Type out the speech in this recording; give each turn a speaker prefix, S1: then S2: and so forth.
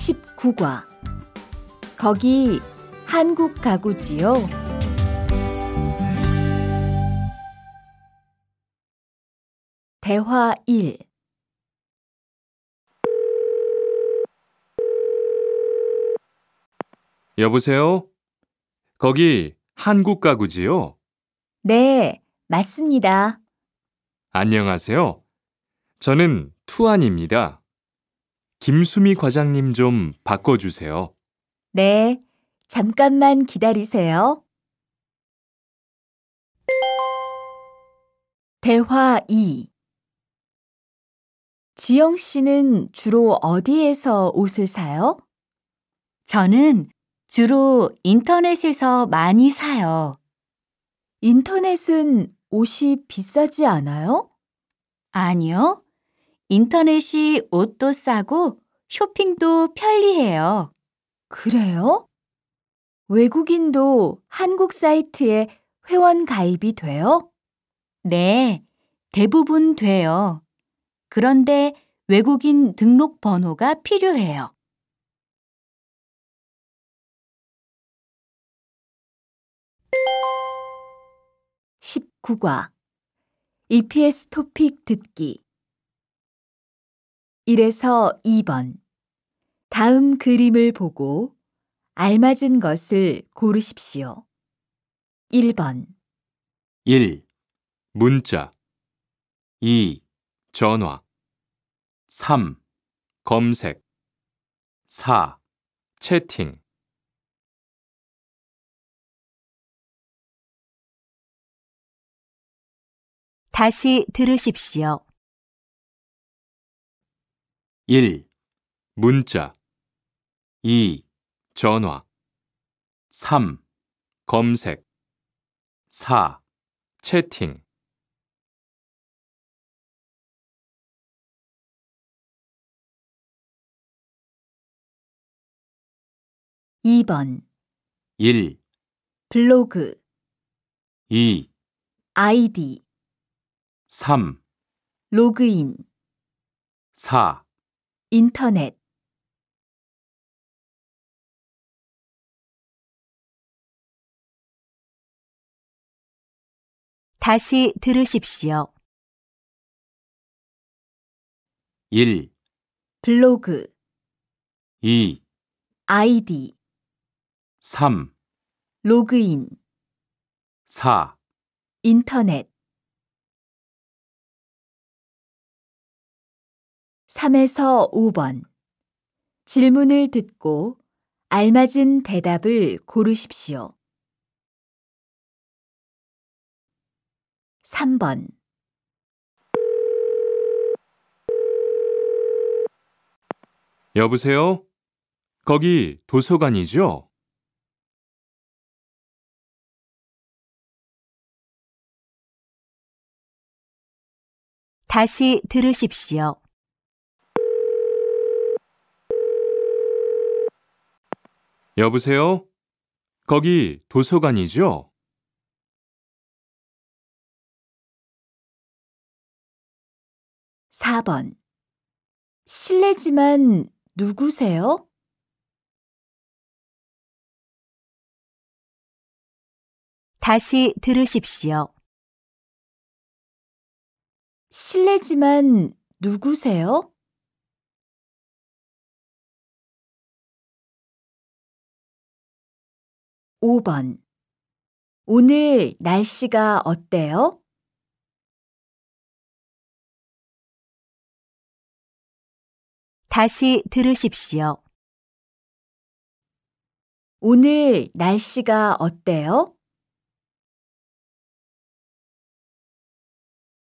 S1: 19과 거기 한국 가구지요. 대화 1 여보세요? 거기 한국 가구지요? 네, 맞습니다. 안녕하세요. 저는 투안입니다. 김수미 과장님 좀 바꿔주세요. 네, 잠깐만 기다리세요. 대화 2 지영 씨는 주로 어디에서 옷을 사요? 저는 주로 인터넷에서 많이 사요. 인터넷은 옷이 비싸지 않아요? 아니요. 인터넷이 옷도 싸고 쇼핑도 편리해요. 그래요? 외국인도 한국 사이트에 회원 가입이 돼요? 네, 대부분 돼요. 그런데 외국인 등록 번호가 필요해요. (19과) EPS 토픽 듣기 1에서 2번. 다음 그림을 보고 알맞은 것을 고르십시오. 1번. 1. 문자 2. 전화
S2: 3. 검색 4. 채팅 다시 들으십시오. 1. 문자 2. 전화 3. 검색 4. 채팅
S1: 2번
S2: 1, 블로그 2,
S1: 아이디 3, 로그인
S2: 4, 인터넷 다시 들으십시오. 1, 블로그, 2,
S1: 아이디, 3, 로그인,
S2: 4 인터넷
S1: 3에서 5번 질문을 듣고 알맞은 대답을 고르십시오. 3번 여보세요? 거기 도서관이죠?
S2: 다시 들으십시오.
S1: 여보세요? 거기 도서관이죠?
S2: 4번 실례지만 누구세요? 다시 들으십시오. 실례지만 누구세요? 5번 오늘 날씨가 어때요? 다시 들으십시오. 오늘 날씨가 어때요?